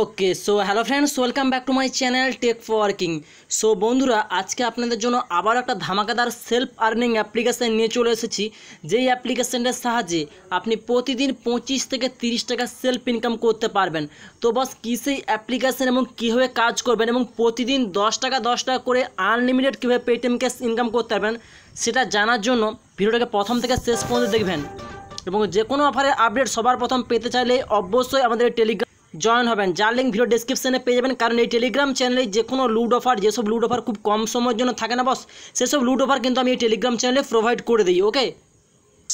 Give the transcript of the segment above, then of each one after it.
okay so hello friends welcome back to my channel tech working so বন্ধুরা আজকে আপনাদের জন্য আবার একটা ধামাকাদার সেলফ আর্নিং অ্যাপ্লিকেশান নিয়ে চলে এসেছি যেই অ্যাপ্লিকেশানটার সাহায্যে আপনি প্রতিদিন পঁচিশ থেকে তিরিশ টাকা সেলফ ইনকাম করতে পারবেন তো বস কী সেই অ্যাপ্লিকেশান এবং কীভাবে কাজ করবেন এবং প্রতিদিন দশ টাকা দশ টাকা করে আনলিমিটেড কীভাবে পেটিএম ক্যাশ ইনকাম করতে পারবেন সেটা জানার জন্য ভিডিওটাকে প্রথম থেকে শেষ পর্যন্ত দেখবেন এবং যে কোনো অফারের আপডেট সবার প্রথম পেতে চাইলে অবশ্যই আমাদের টেলিগ্রাম জয়েন হবেন যার লিঙ্ক ভিডিও ডিসক্রিপশানে পেয়ে যাবেন কারণ এই টেলিগ্রাম চ্যানেলে যে কোনো লুড অফার যেসব লুড অফার খুব কম সময়ের জন্য থাকে না বস সেসব লুড অফার কিন্তু আমি এই টেলিগ্রাম চ্যানেলে প্রোভাইড করে দিই ওকে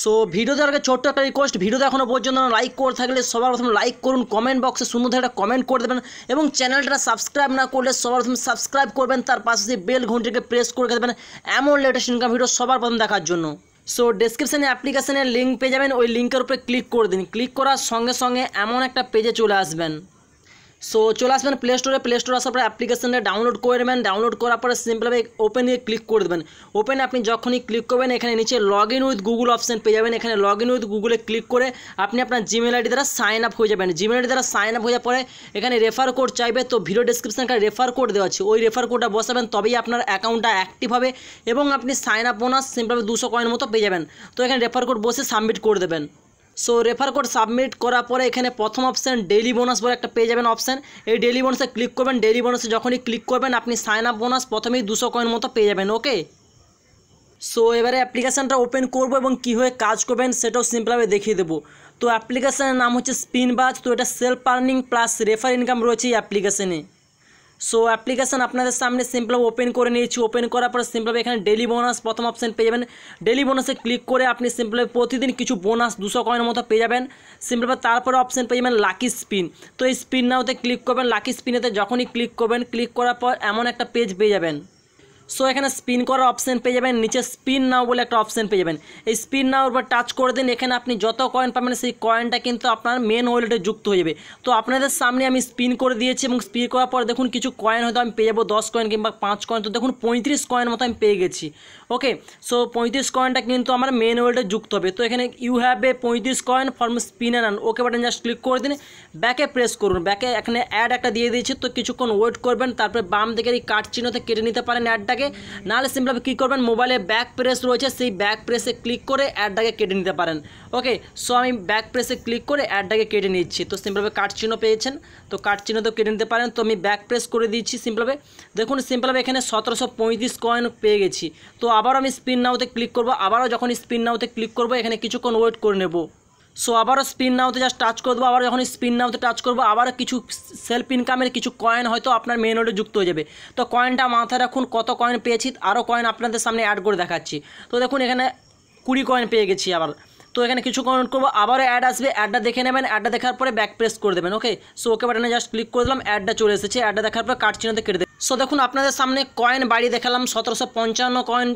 সো ভিডিও দেওয়ার আগে ছোট্ট একটা রিকোয়েস্ট ভিডিওতে এখনও পর্যন্ত লাইক করে থাকলে সবার প্রথমে লাইক করুন কমেন্ট বক্সে সুন্দর একটা কমেন্ট করে দেবেন এবং চ্যানেলটা সাবস্ক্রাইব না করলে সবার প্রথমে সাবস্ক্রাইব করবেন তার পাশে বেল ঘন্টিকে প্রেস করে দেবেন এমন লেটেস্ট ইনকাম ভিডিও সবার প্রথম দেখার জন্য সো ডেসক্রিপশানে অ্যাপ্লিকেশানের লিঙ্ক পেয়ে যাবেন ওই লিঙ্কের উপরে ক্লিক করে দিন ক্লিক করার সঙ্গে সঙ্গে এমন একটা পেজে চলে আসবেন সো চলে আসবেন প্লে স্টোরে প্লে স্টোর আসার পরে অ্যাপ্লিকেশানটা ডাউনলোড করে নেবেন ডাউনলোড করার পরে সিম্পলভাবে নিয়ে ক্লিক করে দেবেন ওপেন আপনি যখনই ক্লিক করবেন এখানে নিচে log in with Google option পেয়ে যাবেন এখানে লগ ইন উইথ গুগলে ক্লিক করে আপনি আপনার জিমেল আইডি দ্বারা সাইন আপ হয়ে যাবেন জিমেল আইডি দ্বারা সাইন আপ হয়ে যাওয়ার পরে এখানে রেফার কোড চাইবে তো ভিডিও ডিসক্রিপশানে একটা রেফার কোড দেওয়া আছে ওই রেফার কোডটা বসাবেন তবেই আপনার অ্যাকাউন্টটা অ্যাক্টিভ হবে এবং আপনি সাইন আপ বোনাস সিম্পলভাবে দুশো কয়েন মতো পেয়ে যাবেন তো এখানে রেফার কোড বসে সাবমিট করে দেবেন সো রেফার কোড সাবমিট করার পরে এখানে প্রথম অপশান ডেলি বোনাস বলে একটা পেয়ে যাবেন অপশান এই ডেলি বোনাসে ক্লিক করবেন ডেলি বোনাসে যখনই ক্লিক করবেন আপনি সাইন আপ বোনাস প্রথমেই দুশো কয়েন মতো পেয়ে যাবেন ওকে সো এবারে অ্যাপ্লিকেশানটা ওপেন করব এবং কীভাবে কাজ করবেন সেটাও সিম্পলভাবে দেখিয়ে দেবো তো অ্যাপ্লিকেশানের নাম হচ্ছে স্পিন বাজ তো এটা self earning plus refer income রয়েছে এই অ্যাপ্লিকেশানে সো অ্যাপ্লিকেশন আপনাদের সামনে সিম্পল ওপেন করে নিয়েছি ওপেন করার পর সিম্পলভাবে এখানে ডেলি বোনাস প্রথম অপশান পেয়ে যাবেন ডেলি বোনাসে ক্লিক করে আপনি সিম্পলভাবে প্রতিদিন কিছু বোনাস দুশো কয়েনের মতো পেয়ে যাবেন সিম্পলভাবে তারপরে অপশান পেয়ে যাবেন লাকি স্পিন তো এই স্পিন নাওতে ক্লিক করবেন লাকি স্পিনেতে যখনই ক্লিক করবেন ক্লিক করার পর এমন একটা পেজ পেয়ে যাবেন সো এখানে স্পিন করার অপশান পেয়ে যাবেন নিচে স্পিন নাও বলে একটা অপশান পেয়ে যাবেন এই স্পিন নাও উপর টাচ করে দিন এখানে আপনি যত কয়েন পাবেন সেই কয়েনটা কিন্তু আপনার মেন ওয়েলেটে যুক্ত হয়ে যাবে তো আপনাদের সামনে আমি স্পিন করে দিয়েছি এবং স্পিন করার পর দেখুন কিছু কয়েন হয়তো আমি পেয়ে যাবো দশ কয়েন কিংবা পাঁচ কয়েন তো দেখুন পঁয়ত্রিশ কয়েন মতো আমি পেয়ে গেছি ওকে সো পঁয়ত্রিশ কয়েনটা কিন্তু আমার মেন ওয়েলেটে যুক্ত হবে তো এখানে ইউ হ্যাভ এ পঁয়ত্রিশ কয়েন ফর্ম স্পিন আন ওকে বাটন জাস্ট ক্লিক করে দিন ব্যাকে প্রেস করুন ব্যাকে এখানে অ্যাড একটা দিয়ে দিয়েছি তো কিছুক্ষণ ওয়েট করবেন তারপরে বাম দিকের এই কাঠ চিহ্নতে কেটে নিতে পারেন অ্যাডটাকে থাকে নাহলে সিম্পলভাবে কী করবেন মোবাইলে ব্যাক প্রেস রয়েছে সেই ব্যাক প্রেসে ক্লিক করে অ্যাডটাকে কেটে নিতে পারেন ওকে সো আমি ব্যাক প্রেসে ক্লিক করে অ্যাডটাকে কেটে নিচ্ছি তো সিম্পলভাবে কাট চিহ্ন পেয়েছেন তো কাট চিহ্ন তো কেটে নিতে পারেন তো আমি ব্যাক প্রেস করে দিচ্ছি সিম্পলভাবে দেখুন সিম্পলভাবে এখানে সতেরোশো পঁয়ত্রিশ কয়েন পেয়ে গেছি তো আবারও আমি স্পিন নাওতে ক্লিক করবো আবারও যখন স্পিন নাওতে ক্লিক করবো এখানে কিছুক্ষণ ওয়েট করে নেব সো আবারও স্পিন নাওতে জাস্ট টাচ করে দেবো আবার যখন স্পিন নাওতে টাচ করবো আবারও কিছু সেলফ ইনকামের কিছু কয়েন হয়তো আপনার মেন রোডে যুক্ত হয়ে যাবে তো কয়েনটা মাথায় রাখুন কত কয়েন পেয়েছি আরও কয়েন আপনাদের সামনে অ্যাড করে দেখাচ্ছি তো দেখুন এখানে কুড়ি কয়েন পেয়ে গেছি আবার তো এখানে কিছু কমেন্ট করবো আবারও অ্যাড আসবে অ্যাডটা দেখে নেবেন অ্যাডটা দেখার পরে ব্যাক প্রেস করে দেবেন ওকে সো ওকে বাটনে জাস্ট ক্লিক করে দিলাম অ্যাডটা চলে এসেছে অ্যাডটা দেখার পরে কাট চিহ্নতে কেটে দেবে সো দেখুন আপনাদের সামনে কয়েন বাড়ি দেখালাম সতেরোশো পঞ্চান্ন কয়েন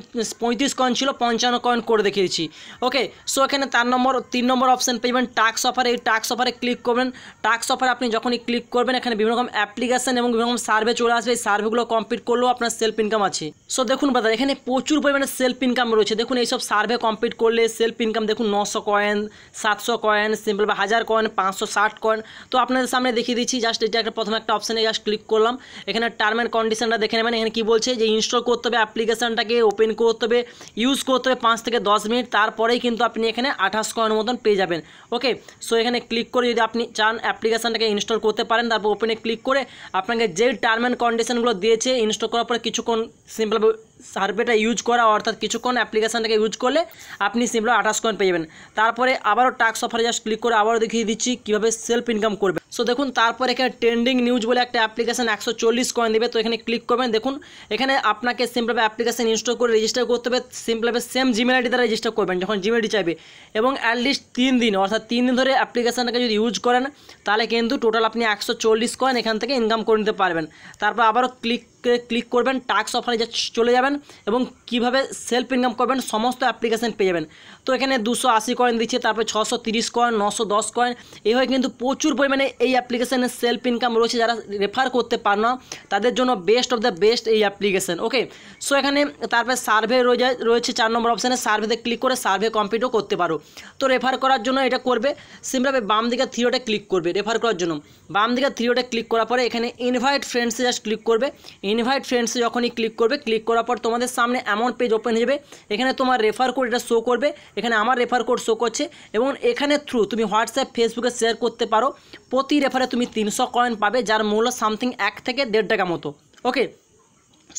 পঁয়ত্রিশ কয়েন ছিল পঞ্চান্ন কয়েন করে দেখিয়েছি ওকে সো এখানে তার নম্বর তিন নম্বর অপশান পেয়েবেন টাক্স অফার এই টাক্স অফারে ক্লিক করবেন টাক্স অফারে আপনি যখনই ক্লিক করবেন এখানে বিভিন্ন রকম অ্যাপ্লিকেশান এবং বিভিন্ন রকম সার্ভে চলে আসবে এই সার্ভেগুলো কমপ্লিট করলেও আপনার সেলফ ইনকাম আছে সো দেখুন বাদা এখানে প্রচুর পরিমাণে সেলফ ইনকাম রয়েছে দেখুন এইসব সার্ভে কমপ্লিট করলে সেলফ ইনকাম দেখুন নশো কয়েন সাতশো কয়েন সিম্পল বা হাজার কয়েন পাঁচশো ষাট কয়েন তো আপনাদের সামনে দেখিয়ে দিচ্ছি জাস্ট এটা একটা প্রথমে একটা অপশানে জাস্ট ক্লিক করলাম এখানে টার্ম অ্যান্ড কন্ডিশনটা দেখে নেবেন এখানে কী বলছে যে ইনস্টল করতে হবে অ্যাপ্লিকেশানটাকে ওপেন করতে হবে ইউজ করতে হবে পাঁচ থেকে দশ মিনিট তারপরেই কিন্তু আপনি এখানে আঠাশ কয়েন মতন পেয়ে যাবেন ওকে সো এখানে ক্লিক করে যদি আপনি চান অ্যাপ্লিকেশানটাকে ইনস্টল করতে পারেন তারপর ওপেনে ক্লিক করে আপনাকে যে টার্ম অ্যান্ড কন্ডিশনগুলো দিয়েছে ইনস্টল করার পরে কিছুক্ষণ সিম্পলভাবে সার্ভেটা ইউজ করা অর্থাৎ কিছুক্ষণ অ্যাপ্লিকেশানটাকে ইউজ করলে আপনি সিম্পল আঠাশ কয়েন পেয়ে যাবেন তারপরে আবারও টাক্স অফারে জাস্ট ক্লিক করে আবারও দেখিয়ে দিচ্ছি কীভাবে সেলফ ইনকাম করবে সো দেখুন তারপর এখানে ট্রেন্ডিং নিউজ বলে একটা অ্যাপ্লিকেশান একশো চল্লিশ কয়েন দেবে তো এখানে ক্লিক করবেন দেখুন এখানে আপনাকে সিম্পলভাবে অ্যাপ্লিকেশান ইনস্টল করে রেজিস্টার করতে হবে সিম্পলভাবে সেম জিমেল আইডি দ্বারা রেজিস্টার করবেন যখন জিমেল আইডি চাইবে এবং অ্যাটলিস্ট তিন দিন অর্থাৎ তিন দিন ধরে অ্যাপ্লিকেশানটাকে যদি ইউজ করেন তাহলে কিন্তু টোটাল আপনি একশো চল্লিশ কয়েন এখান থেকে ইনকাম করে নিতে পারবেন তারপর আবারও ক্লিক ক্লিক করবেন টাক্স অফারে যা চলে যাবেন এবং কিভাবে সেলফ ইনকাম করবেন সমস্ত অ্যাপ্লিকেশান পেয়ে যাবেন তো এখানে দুশো আশি কয়েন দিচ্ছে তারপরে ছশো তিরিশ কয়েন নশো দশ কয়েন এইভাবে কিন্তু প্রচুর পরিমাণে এই অ্যাপ্লিকেশানে সেলফ ইনকাম রয়েছে যারা রেফার করতে পার না তাদের জন্য বেস্ট অফ দ্য বেস্ট এই অ্যাপ্লিকেশান ওকে সো এখানে তারপরে সার্ভে রয়েছে চার নম্বর অপশানে সার্ভেতে ক্লিক করে সার্ভে কমপ্লিটও করতে পারো তো রেফার করার জন্য এটা করবে সিমভাবে বাম দিকে থ্রিওটা ক্লিক করবে রেফার করার জন্য বাম দিকে থ্রিওটা ক্লিক করার পরে এখানে ইনভাইট ফ্রেন্ডসে জাস্ট ক্লিক করবে ইনভাইট ফ্রেন্ডসে যখনই ক্লিক করবে ক্লিক করার পর তোমাদের সামনে এমন পেজ ওপেন হয়ে যাবে এখানে তোমার রেফার কোড এটা শো করবে এখানে আমার রেফার কোড শো করছে এবং এখানে থ্রু তুমি হোয়াটসঅ্যাপ ফেসবুকে শেয়ার করতে পারো প্রতি রেফারে তুমি তিনশো কয়েন পাবে যার মূল্য সামথিং এক থেকে দেড় টাকা মতো ওকে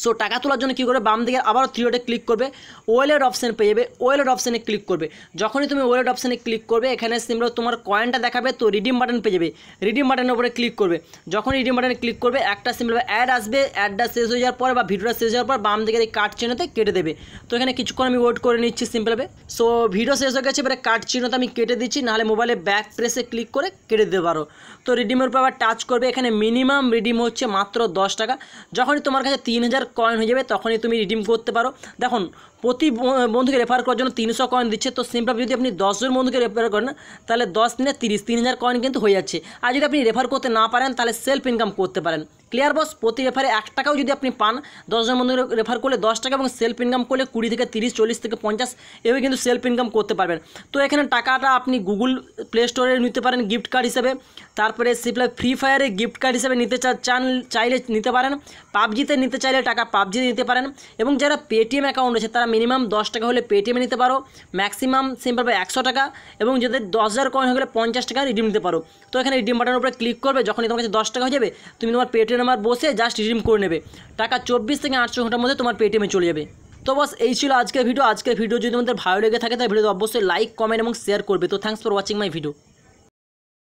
সো টাকা তোলার জন্য কী করবে বাম দিকে আবারও থ্রিওটে ক্লিক করবে ওয়েলের অপশান পেয়ে যাবে ওয়েলের অপশানে ক্লিক করবে যখনই তুমি ওয়েলের অপশানে ক্লিক করবে এখানে সিমরা তোমার কয়েনটা দেখাবে তো রিডিম বাটন পেয়ে যাবে রিডিম বাটনের উপরে ক্লিক করবে যখন রিডিম বাটনে ক্লিক করবে একটা সিম্পল অ্যাড আসবে অ্যাডটা শেষ হয়ে যাওয়ার পর বা ভিডিওটা শেষ হওয়ার পর বাম দিকে এই কাট চিহ্নতে কেটে দেবে তো এখানে কিছুক্ষণ আমি ওয়েট করে নিচ্ছি সিম্পলভাবে সো ভিডিও শেষ হয়ে গেছে এবারে কাট চিহ্নতে আমি কেটে দিচ্ছি নাহলে মোবাইলে ব্যাক প্রেসে ক্লিক করে কেটে দিতে পারো তো রিডিমের উপর আবার টাচ করবে এখানে মিনিমাম রিডিম হচ্ছে মাত্র দশ টাকা যখনই তোমার কাছে তিন হাজার হাজার কয়েন হয়ে যাবে তখনই তুমি রিডিম করতে পারো দেখুন প্রতি বন্ধুকে রেফার করার জন্য তিনশো কয়েন দিচ্ছে তো সিম্পলি যদি আপনি দশজন বন্ধুকে রেফার করেন তাহলে দশ দিনে তিরিশ তিন হাজার কয়েন কিন্তু হয়ে যাচ্ছে আর যদি আপনি রেফার করতে না পারেন তাহলে সেলফ ইনকাম করতে পারেন ক্লিয়ার বস প্রতি রেফারে এক টাকাও যদি আপনি পান দশজন বন্ধু রেফার করলে দশ টাকা এবং সেলফ ইনকাম করলে কুড়ি থেকে তিরিশ চল্লিশ থেকে পঞ্চাশ এভাবে কিন্তু সেলফ ইনকাম করতে পারবেন তো এখানে টাকাটা আপনি গুগল প্লে স্টোরে নিতে পারেন গিফট কার্ড হিসেবে তারপরে সিপ্লাই ফ্রি ফায়ারে গিফট কার্ড হিসেবে নিতে চান চাইলে নিতে পারেন পাবজিতে নিতে চাইলে টাকা পাবজিতে নিতে পারেন এবং যারা পেটিএম অ্যাকাউন্ট আছে তারা মিনিমাম দশ টাকা হলে পেটিএমে নিতে পারো ম্যাক্সিমাম সিম্পলভাবে একশো টাকা এবং যাদের দশ হাজার কয়েন হয়ে গেলে পঞ্চাশ টাকা রিডিম নিতে পারো তো এখানে রিডিম বাটনের উপরে ক্লিক করবে যখনই তোমার কাছে দশ টাকা হয়ে যাবে তুমি তোমার পেটিএম নাম্বার বসে জাস্ট রিডিম করে নেবে টাকা চব্বিশ থেকে আটশো ঘন্টার মধ্যে তোমার পেটিএমে চলে যাবে তো বস এই ছিল আজকের ভিডিও আজকের ভিডিও যদি তোমাদের ভালো লেগে থাকে তাহলে ভিডিও অবশ্যই লাইক কমেন্ট এবং শেয়ার করবে তো thanks for watching my video